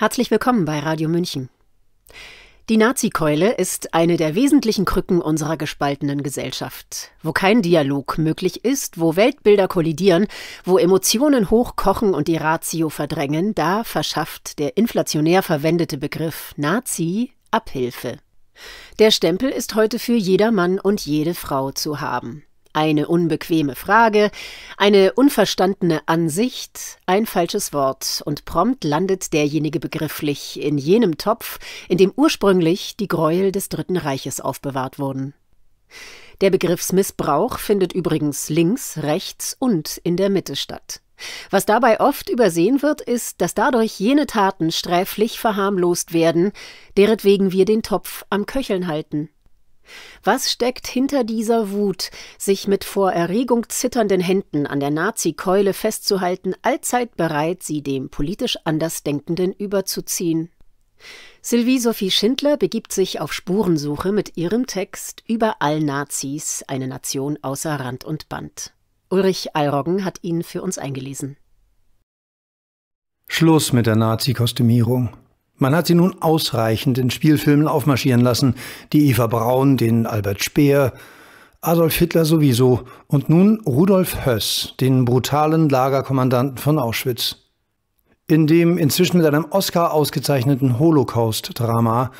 Herzlich willkommen bei Radio München. Die Nazikeule ist eine der wesentlichen Krücken unserer gespaltenen Gesellschaft. Wo kein Dialog möglich ist, wo Weltbilder kollidieren, wo Emotionen hochkochen und die Ratio verdrängen, da verschafft der inflationär verwendete Begriff Nazi Abhilfe. Der Stempel ist heute für jedermann und jede Frau zu haben. Eine unbequeme Frage, eine unverstandene Ansicht, ein falsches Wort und prompt landet derjenige begrifflich in jenem Topf, in dem ursprünglich die Gräuel des Dritten Reiches aufbewahrt wurden. Der Begriffsmissbrauch findet übrigens links, rechts und in der Mitte statt. Was dabei oft übersehen wird, ist, dass dadurch jene Taten sträflich verharmlost werden, deretwegen wir den Topf am Köcheln halten. Was steckt hinter dieser Wut, sich mit vor Erregung zitternden Händen an der Nazi-Keule festzuhalten, allzeit bereit, sie dem politisch Andersdenkenden überzuziehen? Sylvie Sophie Schindler begibt sich auf Spurensuche mit ihrem Text Überall Nazis, eine Nation außer Rand und Band. Ulrich Alroggen hat ihn für uns eingelesen. Schluss mit der Nazi-Kostümierung. Man hat sie nun ausreichend in Spielfilmen aufmarschieren lassen, die Eva Braun, den Albert Speer, Adolf Hitler sowieso und nun Rudolf Höss, den brutalen Lagerkommandanten von Auschwitz. In dem inzwischen mit einem Oscar ausgezeichneten Holocaust-Drama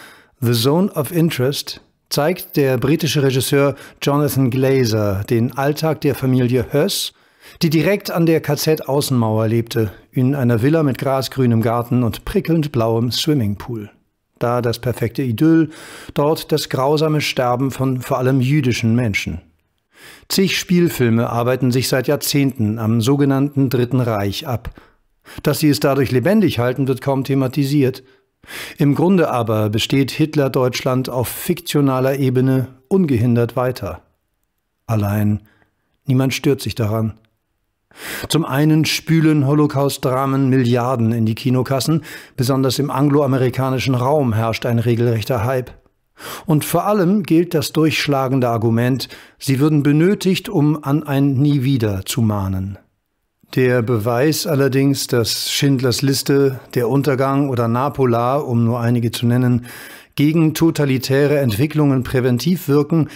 The Zone of Interest zeigt der britische Regisseur Jonathan Glazer den Alltag der Familie Höss die direkt an der KZ-Außenmauer lebte, in einer Villa mit grasgrünem Garten und prickelnd blauem Swimmingpool. Da das perfekte Idyll, dort das grausame Sterben von vor allem jüdischen Menschen. Zig Spielfilme arbeiten sich seit Jahrzehnten am sogenannten Dritten Reich ab. Dass sie es dadurch lebendig halten, wird kaum thematisiert. Im Grunde aber besteht Hitler-Deutschland auf fiktionaler Ebene ungehindert weiter. Allein niemand stört sich daran. Zum einen spülen Holocaust-Dramen Milliarden in die Kinokassen, besonders im angloamerikanischen Raum herrscht ein regelrechter Hype. Und vor allem gilt das durchschlagende Argument, sie würden benötigt, um an ein Nie wieder zu mahnen. Der Beweis allerdings, dass Schindlers Liste, der Untergang oder Napola, um nur einige zu nennen, gegen totalitäre Entwicklungen präventiv wirken,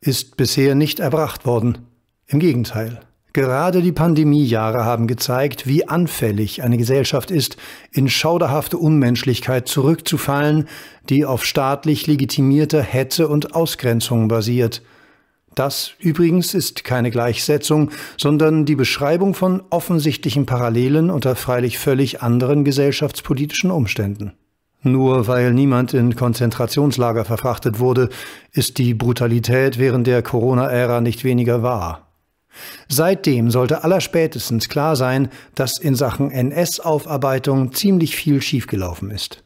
ist bisher nicht erbracht worden. Im Gegenteil. Gerade die Pandemiejahre haben gezeigt, wie anfällig eine Gesellschaft ist, in schauderhafte Unmenschlichkeit zurückzufallen, die auf staatlich legitimierter Hetze und Ausgrenzung basiert. Das übrigens ist keine Gleichsetzung, sondern die Beschreibung von offensichtlichen Parallelen unter freilich völlig anderen gesellschaftspolitischen Umständen. Nur weil niemand in Konzentrationslager verfrachtet wurde, ist die Brutalität während der Corona-Ära nicht weniger wahr. Seitdem sollte allerspätestens klar sein, dass in Sachen NS-Aufarbeitung ziemlich viel schiefgelaufen ist.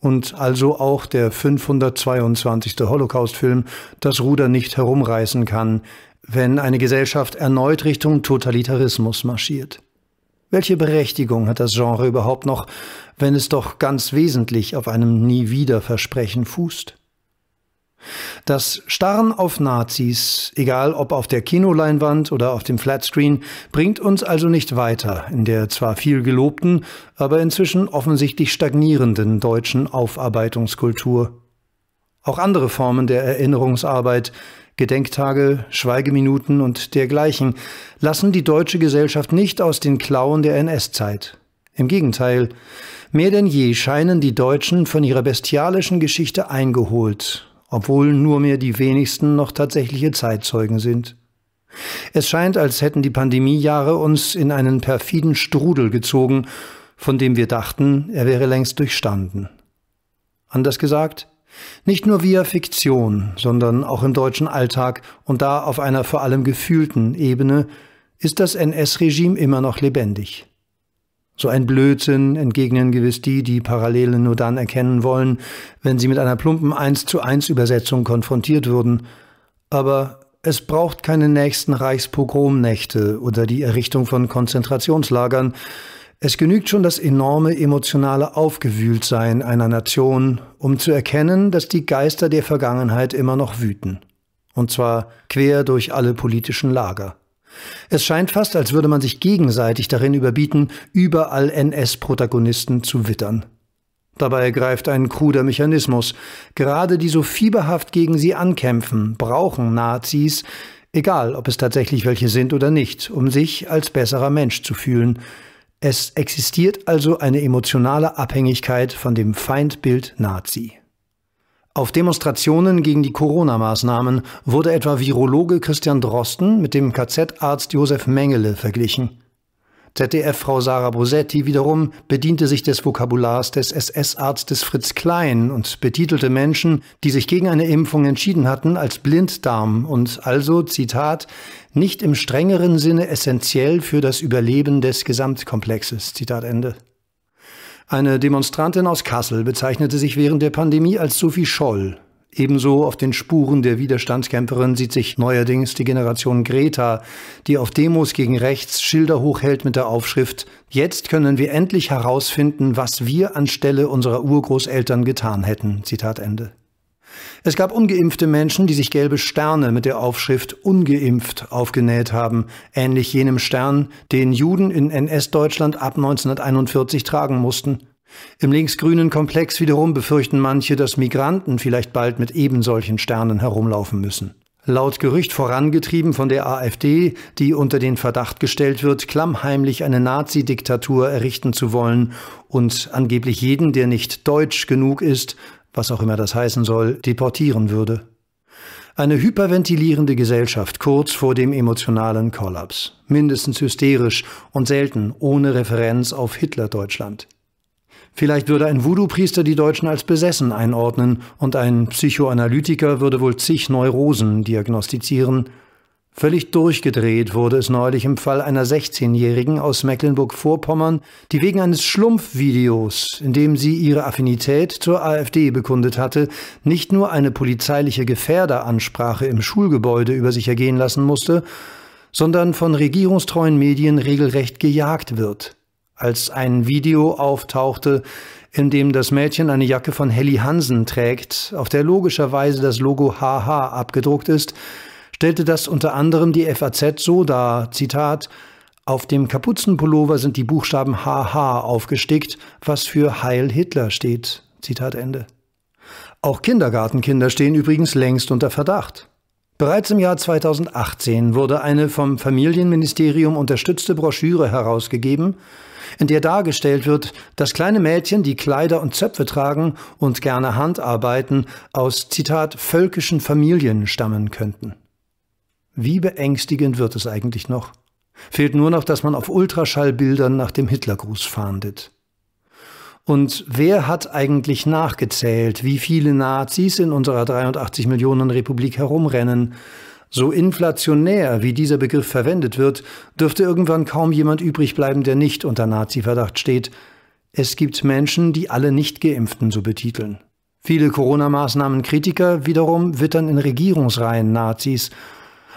Und also auch der 522. Holocaust-Film das Ruder nicht herumreißen kann, wenn eine Gesellschaft erneut Richtung Totalitarismus marschiert. Welche Berechtigung hat das Genre überhaupt noch, wenn es doch ganz wesentlich auf einem Nie wieder Versprechen fußt? Das Starren auf Nazis, egal ob auf der Kinoleinwand oder auf dem Flatscreen, bringt uns also nicht weiter in der zwar viel gelobten, aber inzwischen offensichtlich stagnierenden deutschen Aufarbeitungskultur. Auch andere Formen der Erinnerungsarbeit, Gedenktage, Schweigeminuten und dergleichen, lassen die deutsche Gesellschaft nicht aus den Klauen der NS-Zeit. Im Gegenteil, mehr denn je scheinen die Deutschen von ihrer bestialischen Geschichte eingeholt obwohl nur mehr die wenigsten noch tatsächliche Zeitzeugen sind. Es scheint, als hätten die Pandemiejahre uns in einen perfiden Strudel gezogen, von dem wir dachten, er wäre längst durchstanden. Anders gesagt, nicht nur via Fiktion, sondern auch im deutschen Alltag und da auf einer vor allem gefühlten Ebene ist das NS-Regime immer noch lebendig. So ein Blödsinn entgegnen gewiss die, die Parallelen nur dann erkennen wollen, wenn sie mit einer plumpen 1 zu 1 Übersetzung konfrontiert würden. Aber es braucht keine nächsten Reichspogromnächte oder die Errichtung von Konzentrationslagern. Es genügt schon das enorme emotionale Aufgewühltsein einer Nation, um zu erkennen, dass die Geister der Vergangenheit immer noch wüten. Und zwar quer durch alle politischen Lager. Es scheint fast, als würde man sich gegenseitig darin überbieten, überall NS-Protagonisten zu wittern. Dabei greift ein kruder Mechanismus. Gerade die so fieberhaft gegen sie ankämpfen, brauchen Nazis, egal ob es tatsächlich welche sind oder nicht, um sich als besserer Mensch zu fühlen. Es existiert also eine emotionale Abhängigkeit von dem Feindbild Nazi. Auf Demonstrationen gegen die Corona-Maßnahmen wurde etwa Virologe Christian Drosten mit dem KZ-Arzt Josef Mengele verglichen. ZDF-Frau Sarah Bosetti wiederum bediente sich des Vokabulars des SS-Arztes Fritz Klein und betitelte Menschen, die sich gegen eine Impfung entschieden hatten, als Blinddarm und also, Zitat, nicht im strengeren Sinne essentiell für das Überleben des Gesamtkomplexes. Zitat Ende. Eine Demonstrantin aus Kassel bezeichnete sich während der Pandemie als Sophie Scholl. Ebenso auf den Spuren der Widerstandskämpferin sieht sich neuerdings die Generation Greta, die auf Demos gegen rechts Schilder hochhält mit der Aufschrift Jetzt können wir endlich herausfinden, was wir anstelle unserer Urgroßeltern getan hätten. Zitat Ende. Es gab ungeimpfte Menschen, die sich gelbe Sterne mit der Aufschrift ungeimpft aufgenäht haben, ähnlich jenem Stern, den Juden in NS-Deutschland ab 1941 tragen mussten. Im linksgrünen Komplex wiederum befürchten manche, dass Migranten vielleicht bald mit ebensolchen Sternen herumlaufen müssen. Laut Gerücht vorangetrieben von der AfD, die unter den Verdacht gestellt wird, klammheimlich eine Nazi-Diktatur errichten zu wollen und angeblich jeden, der nicht deutsch genug ist, was auch immer das heißen soll, deportieren würde. Eine hyperventilierende Gesellschaft kurz vor dem emotionalen Kollaps, mindestens hysterisch und selten ohne Referenz auf Hitler-Deutschland. Vielleicht würde ein Voodoo-Priester die Deutschen als besessen einordnen und ein Psychoanalytiker würde wohl zig Neurosen diagnostizieren Völlig durchgedreht wurde es neulich im Fall einer 16-Jährigen aus Mecklenburg-Vorpommern, die wegen eines Schlumpfvideos, in dem sie ihre Affinität zur AfD bekundet hatte, nicht nur eine polizeiliche Gefährderansprache im Schulgebäude über sich ergehen lassen musste, sondern von regierungstreuen Medien regelrecht gejagt wird. Als ein Video auftauchte, in dem das Mädchen eine Jacke von Helly Hansen trägt, auf der logischerweise das Logo HH abgedruckt ist, stellte das unter anderem die FAZ so dar, Zitat, auf dem Kapuzenpullover sind die Buchstaben HH aufgestickt, was für Heil Hitler steht. Zitat Ende. Auch Kindergartenkinder stehen übrigens längst unter Verdacht. Bereits im Jahr 2018 wurde eine vom Familienministerium unterstützte Broschüre herausgegeben, in der dargestellt wird, dass kleine Mädchen, die Kleider und Zöpfe tragen und gerne Handarbeiten, aus Zitat völkischen Familien stammen könnten. Wie beängstigend wird es eigentlich noch? Fehlt nur noch, dass man auf Ultraschallbildern nach dem Hitlergruß fahndet. Und wer hat eigentlich nachgezählt, wie viele Nazis in unserer 83 Millionen Republik herumrennen? So inflationär, wie dieser Begriff verwendet wird, dürfte irgendwann kaum jemand übrig bleiben, der nicht unter Nazi-Verdacht steht. Es gibt Menschen, die alle Nicht-Geimpften so betiteln. Viele Corona-Maßnahmen-Kritiker wiederum wittern in Regierungsreihen Nazis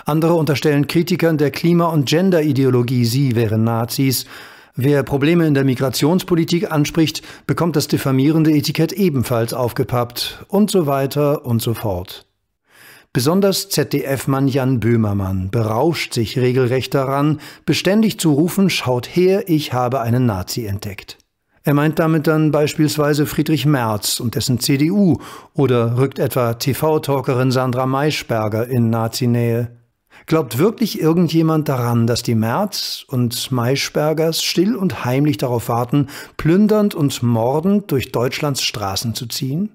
andere unterstellen Kritikern der Klima- und Gender-Ideologie, sie wären Nazis. Wer Probleme in der Migrationspolitik anspricht, bekommt das diffamierende Etikett ebenfalls aufgepappt und so weiter und so fort. Besonders ZDF-Mann Jan Böhmermann berauscht sich regelrecht daran, beständig zu rufen, schaut her, ich habe einen Nazi entdeckt. Er meint damit dann beispielsweise Friedrich Merz und dessen CDU oder rückt etwa TV-Talkerin Sandra Maischberger in Nazinähe. Glaubt wirklich irgendjemand daran, dass die Merz und Maischbergers still und heimlich darauf warten, plündernd und mordend durch Deutschlands Straßen zu ziehen?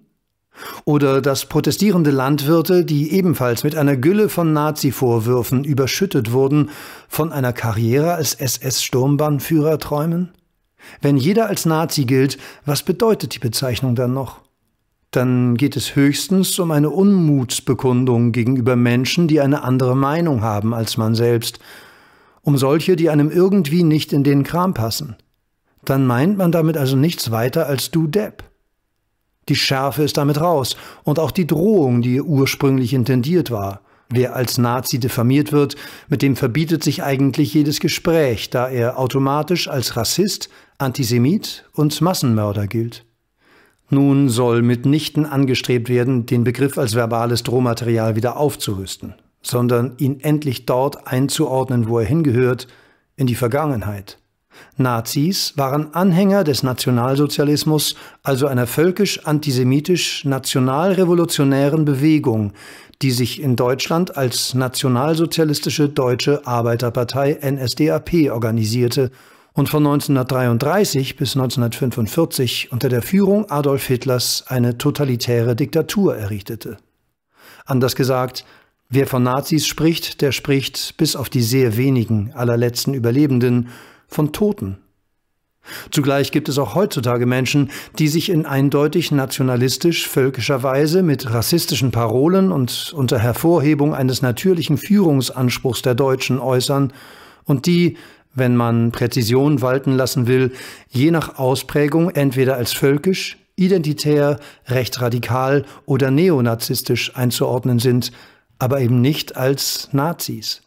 Oder dass protestierende Landwirte, die ebenfalls mit einer Gülle von Nazi-Vorwürfen überschüttet wurden, von einer Karriere als SS-Sturmbahnführer träumen? Wenn jeder als Nazi gilt, was bedeutet die Bezeichnung dann noch? dann geht es höchstens um eine Unmutsbekundung gegenüber Menschen, die eine andere Meinung haben als man selbst, um solche, die einem irgendwie nicht in den Kram passen. Dann meint man damit also nichts weiter als du Depp. Die Schärfe ist damit raus und auch die Drohung, die ursprünglich intendiert war. Wer als Nazi diffamiert wird, mit dem verbietet sich eigentlich jedes Gespräch, da er automatisch als Rassist, Antisemit und Massenmörder gilt. Nun soll mitnichten angestrebt werden, den Begriff als verbales Drohmaterial wieder aufzurüsten, sondern ihn endlich dort einzuordnen, wo er hingehört, in die Vergangenheit. Nazis waren Anhänger des Nationalsozialismus, also einer völkisch-antisemitisch-nationalrevolutionären Bewegung, die sich in Deutschland als Nationalsozialistische Deutsche Arbeiterpartei NSDAP organisierte und von 1933 bis 1945 unter der Führung Adolf Hitlers eine totalitäre Diktatur errichtete. Anders gesagt, wer von Nazis spricht, der spricht, bis auf die sehr wenigen allerletzten Überlebenden, von Toten. Zugleich gibt es auch heutzutage Menschen, die sich in eindeutig nationalistisch-völkischer Weise mit rassistischen Parolen und unter Hervorhebung eines natürlichen Führungsanspruchs der Deutschen äußern und die, wenn man Präzision walten lassen will, je nach Ausprägung entweder als völkisch, identitär, rechtsradikal oder neonazistisch einzuordnen sind, aber eben nicht als Nazis.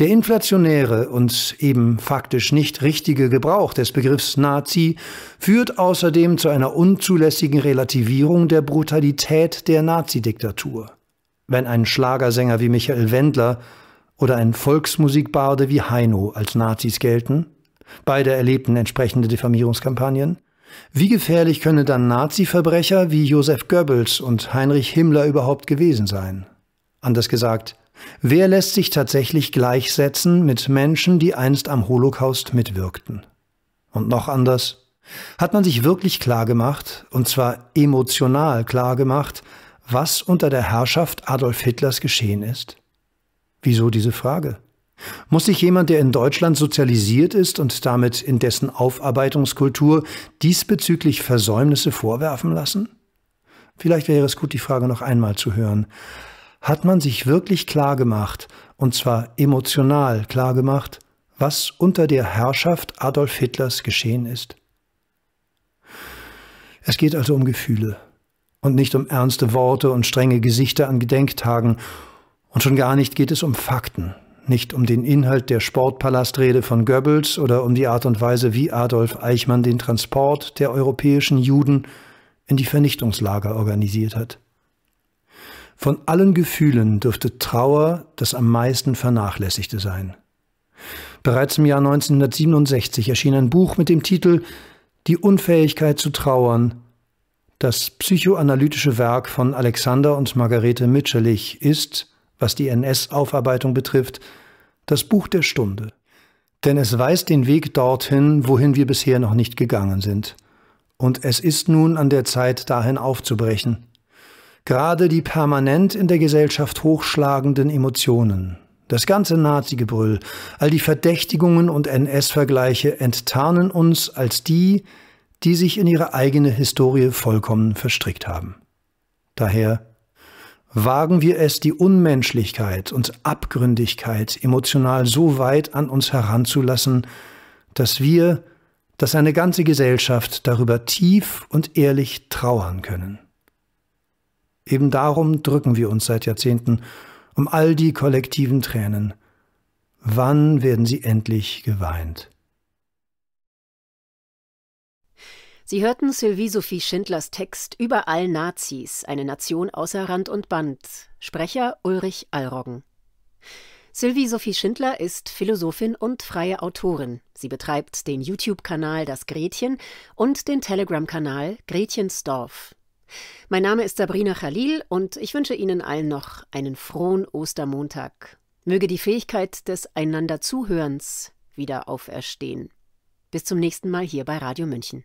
Der inflationäre und eben faktisch nicht richtige Gebrauch des Begriffs Nazi führt außerdem zu einer unzulässigen Relativierung der Brutalität der Nazidiktatur. Wenn ein Schlagersänger wie Michael Wendler oder ein Volksmusikbarde wie Heino als Nazis gelten. Beide erlebten entsprechende Diffamierungskampagnen. Wie gefährlich können dann Nazi-Verbrecher wie Josef Goebbels und Heinrich Himmler überhaupt gewesen sein? Anders gesagt, wer lässt sich tatsächlich gleichsetzen mit Menschen, die einst am Holocaust mitwirkten? Und noch anders, hat man sich wirklich klargemacht, und zwar emotional klargemacht, was unter der Herrschaft Adolf Hitlers geschehen ist? Wieso diese Frage? Muss sich jemand, der in Deutschland sozialisiert ist und damit in dessen Aufarbeitungskultur diesbezüglich Versäumnisse vorwerfen lassen? Vielleicht wäre es gut, die Frage noch einmal zu hören. Hat man sich wirklich klar gemacht, und zwar emotional klar gemacht, was unter der Herrschaft Adolf Hitlers geschehen ist? Es geht also um Gefühle und nicht um ernste Worte und strenge Gesichter an Gedenktagen und schon gar nicht geht es um Fakten, nicht um den Inhalt der Sportpalastrede von Goebbels oder um die Art und Weise, wie Adolf Eichmann den Transport der europäischen Juden in die Vernichtungslager organisiert hat. Von allen Gefühlen dürfte Trauer das am meisten vernachlässigte sein. Bereits im Jahr 1967 erschien ein Buch mit dem Titel Die Unfähigkeit zu trauern. Das psychoanalytische Werk von Alexander und Margarete Mitscherlich ist, was die NS-Aufarbeitung betrifft, das Buch der Stunde. Denn es weist den Weg dorthin, wohin wir bisher noch nicht gegangen sind. Und es ist nun an der Zeit, dahin aufzubrechen. Gerade die permanent in der Gesellschaft hochschlagenden Emotionen, das ganze Nazi-Gebrüll, all die Verdächtigungen und NS-Vergleiche enttarnen uns als die, die sich in ihre eigene Historie vollkommen verstrickt haben. Daher wagen wir es, die Unmenschlichkeit und Abgründigkeit emotional so weit an uns heranzulassen, dass wir, dass eine ganze Gesellschaft darüber tief und ehrlich trauern können. Eben darum drücken wir uns seit Jahrzehnten um all die kollektiven Tränen. Wann werden sie endlich geweint? Sie hörten Sylvie Sophie Schindlers Text Überall Nazis, eine Nation außer Rand und Band. Sprecher Ulrich Allroggen. Sylvie Sophie Schindler ist Philosophin und freie Autorin. Sie betreibt den YouTube-Kanal Das Gretchen und den Telegram-Kanal Gretchens Mein Name ist Sabrina Khalil und ich wünsche Ihnen allen noch einen frohen Ostermontag. Möge die Fähigkeit des Einander Zuhörens wieder auferstehen. Bis zum nächsten Mal hier bei Radio München.